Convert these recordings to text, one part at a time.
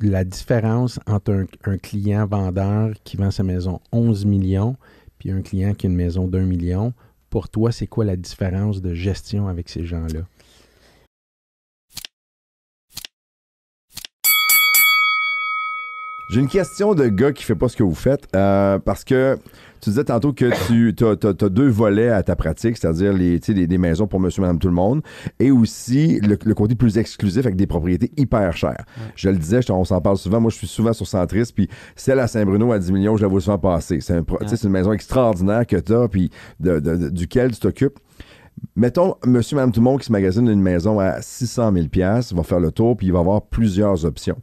la différence entre un, client vendeur qui vend sa maison 11 millions puis un client qui a une maison d'un million, pour toi, c'est quoi la différence de gestion avec ces gens-là? J'ai une question de gars qui fait pas ce que vous faites, euh, parce que tu disais tantôt que tu as, deux volets à ta pratique, c'est-à-dire les, sais maisons pour monsieur, madame, tout le monde, et aussi le, côté plus exclusif avec des propriétés hyper chères. Je le disais, on s'en parle souvent, moi je suis souvent sur Centris, puis celle à Saint-Bruno à 10 millions, je la vois souvent passer. C'est un, une maison extraordinaire que tu as, puis duquel tu t'occupes. Mettons, monsieur, madame, tout le monde qui se magasine une maison à 600 000 va faire le tour, puis il va avoir plusieurs options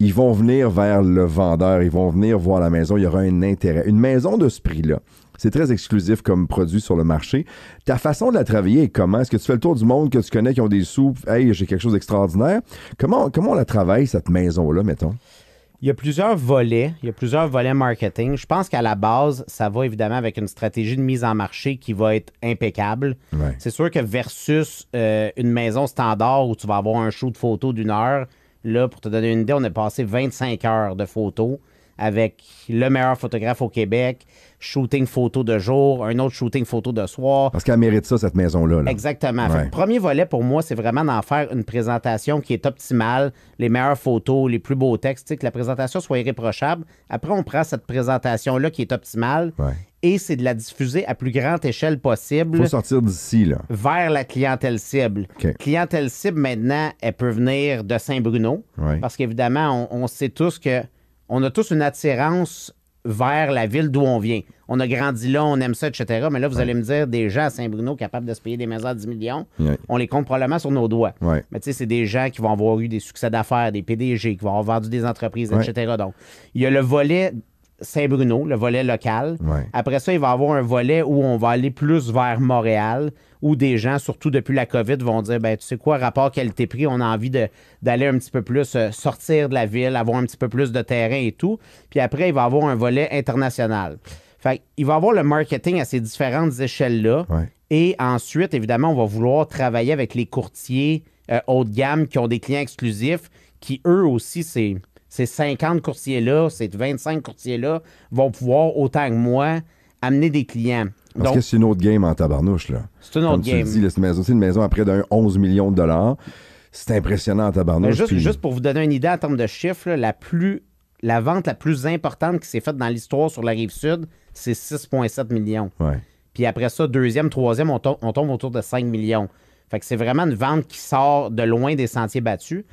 ils vont venir vers le vendeur, ils vont venir voir la maison, il y aura un intérêt. Une maison de ce prix-là, c'est très exclusif comme produit sur le marché. Ta façon de la travailler est comment? Est-ce que tu fais le tour du monde que tu connais qui ont des sous? Hey, j'ai quelque chose d'extraordinaire. Comment, comment on la travaille, cette maison-là, mettons? Il y a plusieurs volets. Il y a plusieurs volets marketing. Je pense qu'à la base, ça va évidemment avec une stratégie de mise en marché qui va être impeccable. C'est sûr que versus euh, une maison standard où tu vas avoir un show de photos d'une heure, Là, pour te donner une idée, on a passé 25 heures de photos avec le meilleur photographe au Québec, shooting photo de jour, un autre shooting photo de soir. Parce qu'elle mérite ça, cette maison-là. Exactement. premier volet pour moi, c'est vraiment d'en faire une présentation qui est optimale, les meilleures photos, les plus beaux textes, que la présentation soit irréprochable. Après, on prend cette présentation-là qui est optimale et c'est de la diffuser à plus grande échelle possible. Faut sortir d'ici, là. Vers la clientèle cible. Clientèle cible, maintenant, elle peut venir de Saint-Bruno. Parce qu'évidemment, on, on, sait tous que on a tous une attirance vers la ville d'où on vient. On a grandi là, on aime ça, etc. Mais là, vous allez me dire, des gens à Saint-Bruno capables de se payer des maisons à 10 millions, on les compte probablement sur nos doigts. Mais tu sais, c'est des gens qui vont avoir eu des succès d'affaires, des PDG, qui vont avoir vendu des entreprises, etc. Donc, il y a le volet Saint-Bruno, le volet local. Après ça, il va y avoir un volet où on va aller plus vers Montréal, où des gens, surtout depuis la COVID, vont dire ben, Tu sais quoi, rapport qualité-prix, on a envie d'aller un petit peu plus euh, sortir de la ville, avoir un petit peu plus de terrain et tout. Puis après, il va y avoir un volet international. Fait il va y avoir le marketing à ces différentes échelles-là. Et ensuite, évidemment, on va vouloir travailler avec les courtiers euh, haut de gamme qui ont des clients exclusifs, qui eux aussi, c'est ces 50 courtiers-là, ces 25 courtiers-là vont pouvoir, autant que moi, amener des clients. Parce que c'est une autre game en tabarnouche, là. C'est une autre game. c'est une, maison à près d'un 11 millions de dollars. C'est impressionnant en tabarnouche. Juste, pour vous donner une idée en termes de chiffres, la, plus, la vente la plus importante qui s'est faite dans l'histoire sur la rive sud, c'est 6,7 millions. Puis après ça, deuxième, troisième, on, on tombe autour de 5 millions. Fait que c'est vraiment une vente qui sort de loin des sentiers battus.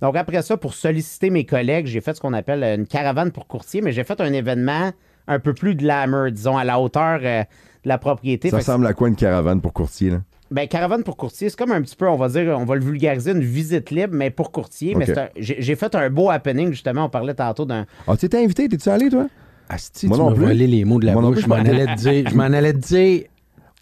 Donc après ça, pour solliciter mes collègues, j'ai fait ce qu'on appelle une caravane pour courtier, mais j'ai fait un événement un peu plus glamour, disons, à la hauteur euh, de la propriété. Ça ressemble à quoi une caravane pour courtier, là? Ben, caravane pour courtier, c'est comme un petit peu, on va dire, on va le vulgariser, une visite libre, mais pour courtier. Mais j'ai fait un beau happening, justement. On parlait tantôt d'un. Ah, tu invité, t'es-tu allé, toi? Asti, moi tu m'as volé les mots de la bouche. Je m'en allais je m'en allais dire,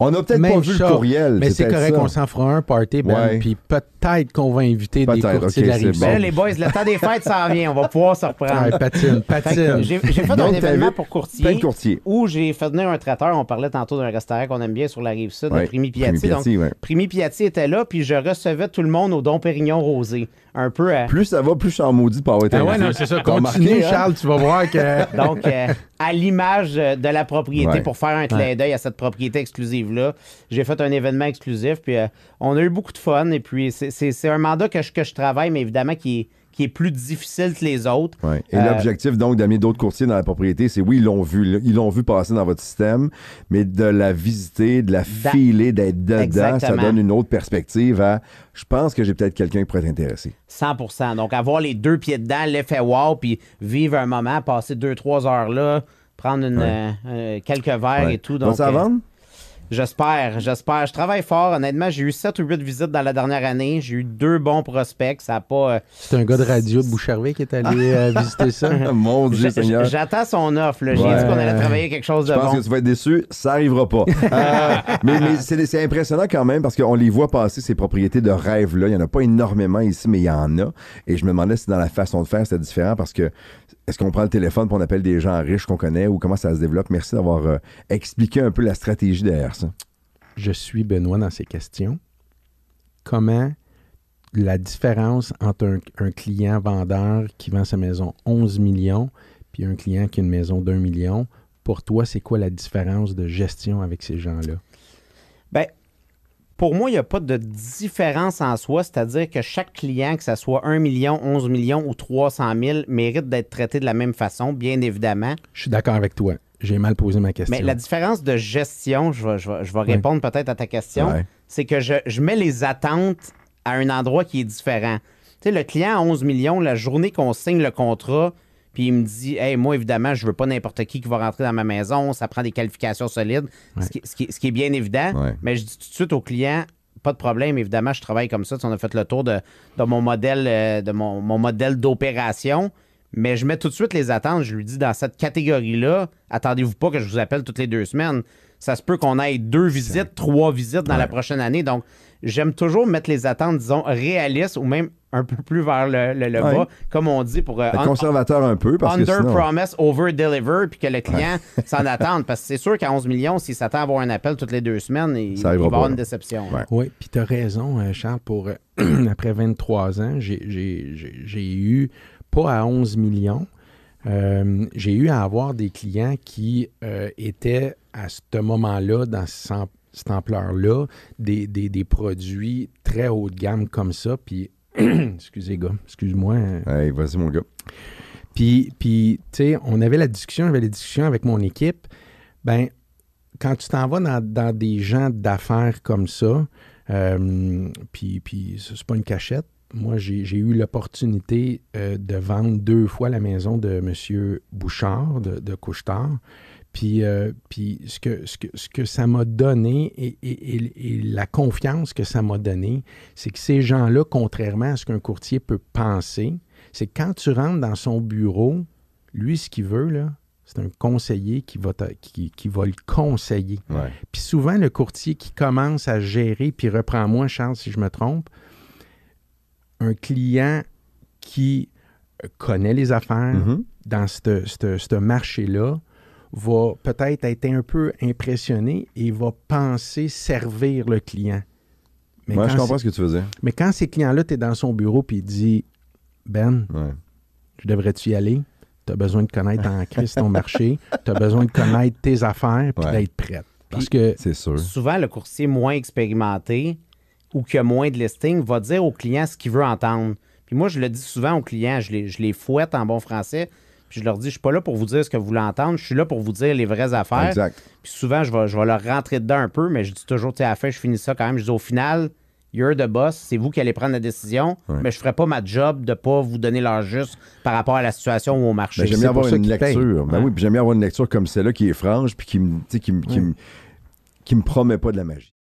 on n'a peut-être pas vu le courriel. Mais c'est correct, qu'on s'en fera un party, ben, puis peut-être qu'on va inviter des courtiers de la rive Les boys, le temps des fêtes s'en vient, on va pouvoir se reprendre. patine, patine. J'ai fait un événement pour courtiers, courtier. où j'ai fait venir un traiteur. On parlait tantôt d'un restaurant qu'on aime bien sur la rive sud, ouais. Primi Piatti. Primi Piatti, était là, puis je recevais tout le monde au Don Pérignon rosé. Un peu à... Euh, plus ça va, plus je suis en maudit pas avoir été. Ah ouais, hein? Charles, tu vas voir que. Donc, euh, à l'image de la propriété, pour faire un clin d'œil à cette propriété exclusive j'ai fait un événement exclusif, puis euh, on a eu beaucoup de fun. Et puis, c'est un mandat que je, que je travaille, mais évidemment qui est qui est plus difficile que les autres. Et l'objectif, donc, d'amener d'autres courtiers dans la propriété, c'est oui, ils l'ont vu, ils l'ont vu passer dans votre système, mais de la visiter, de la filer, d'être dedans, ça donne une autre perspective je pense que j'ai peut-être quelqu'un qui pourrait intéressé. 100 Donc, avoir les deux pieds dedans, l'effet wow, puis vivre un moment, passer deux, trois heures là, prendre euh, euh, quelques verres et tout. Donc, ça J'espère, j'espère. Je travaille fort. Honnêtement, j'ai eu sept ou 8 visites dans la dernière année. J'ai eu deux bons prospects. Ça pas. Euh, c'est un gars de radio de Boucherville qui est allé euh, visiter ça. Mon Dieu, J'attends son offre. J'ai dit qu'on allait travailler quelque chose de bon. Je pense que tu vas être déçu. Ça arrivera pas. Euh, mais, mais c'est impressionnant quand même parce qu'on les voit passer ces propriétés de rêve-là. Il n'y en a pas énormément ici, mais il y en a. Et je me demandais si dans la façon de faire, c'était différent parce que est-ce qu'on prend le téléphone pour on appelle des gens riches qu'on connaît ou comment ça se développe? Merci d'avoir euh, expliqué un peu la stratégie derrière ça. Je suis Benoît dans ces questions. Comment la différence entre un, client vendeur qui vend sa maison 11 millions puis un client qui a une maison d'un million, pour toi, c'est quoi la différence de gestion avec ces gens-là? Ben, pour moi, il n'y a pas de différence en soi, c'est-à-dire que chaque client, que ce soit 1 million, 11 millions ou 300 000, mérite d'être traité de la même façon, bien évidemment. Je suis d'accord avec toi. J'ai mal posé ma question. Mais la différence de gestion, je vais, répondre peut-être à ta question, c'est que je, je, mets les attentes à un endroit qui est différent. Tu sais, le client à 11 millions, la journée qu'on signe le contrat, puis il me dit, hey, moi, évidemment, je veux pas n'importe qui qui va rentrer dans ma maison. Ça prend des qualifications solides, ce, qui, est bien évident. Mais je dis tout de suite au client, pas de problème. Évidemment, je travaille comme ça. on a fait le tour de, mon modèle euh, de mon modèle d'opération. Mais je mets tout de suite les attentes. Je lui dis dans cette catégorie-là, attendez-vous pas que je vous appelle toutes les deux semaines ça se peut qu'on ait deux visites, trois visites dans la prochaine année. Donc, j'aime toujours mettre les attentes, disons, réalistes ou même un peu plus vers le, le, bas, comme on dit pour... Euh, conservateur un peu, parce Under que sinon... promise, over deliver, puis que le client s'en attende. Parce que c'est sûr qu'à 11 millions, s'il s'attend à avoir un appel toutes les deux semaines, il, va avoir une déception. Ouais. Oui, puis tu as raison, euh, Charles, pour... après 23 ans, j'ai eu, pas à 11 millions, euh, j'ai eu à avoir des clients qui euh, étaient à ce moment-là, dans cette ampleur-là, des, produits très haut de gamme comme ça. Puis, excusez, gars, excuse-moi. Hein. Hey, vas-y, mon gars. Puis, tu sais, on avait la discussion, j'avais la discussion avec mon équipe. Ben, quand tu t'en vas dans, des gens d'affaires comme ça, euh, puis, puis c'est pas une cachette, moi, j'ai eu l'opportunité euh, de vendre deux fois la maison de M. Bouchard, de, de Couchetard. Puis, euh, puis ce, que, ce, que, ça m'a donné et, la confiance que ça m'a donné, c'est que ces gens-là, contrairement à ce qu'un courtier peut penser, c'est que quand tu rentres dans son bureau, lui, ce qu'il veut, là, c'est un conseiller qui va, qui, le conseiller. Puis souvent, le courtier qui commence à gérer, puis reprend moins chance si je me trompe, un client qui euh, connaît les affaires mhm. dans ce marché-là va peut-être être un peu impressionné et va penser servir le client. Mais je comprends ce que tu veux dire. Mais quand ces clients-là, tu es dans son bureau puis il dit Ben, je devrais-tu y aller? Tu as besoin de connaître en crise ton marché, tu as besoin de connaître tes affaires pour d'être prête. Parce que souvent, le coursier moins expérimenté, ou qui a moins de listings va dire au client ce qu'il veut entendre. Puis moi, je le dis souvent aux clients, je les, je les fouette en bon français. Puis je leur dis, je suis pas là pour vous dire ce que vous voulez entendre, je suis là pour vous dire les vraies affaires. Exact. Puis souvent, je vais, je vais leur rentrer dedans un peu, mais je dis toujours, tu sais, à la je finis ça quand même. Je dis, au final, you're the boss, c'est vous qui allez prendre la décision, mais je ferai pas ma job de pas vous donner l'argent juste par rapport à la situation ou au marché. Ben, j'aime bien avoir une lecture. Ben oui, puis j'aime bien avoir une lecture comme celle-là qui est franche, puis qui me, qui qui me promet pas de la magie.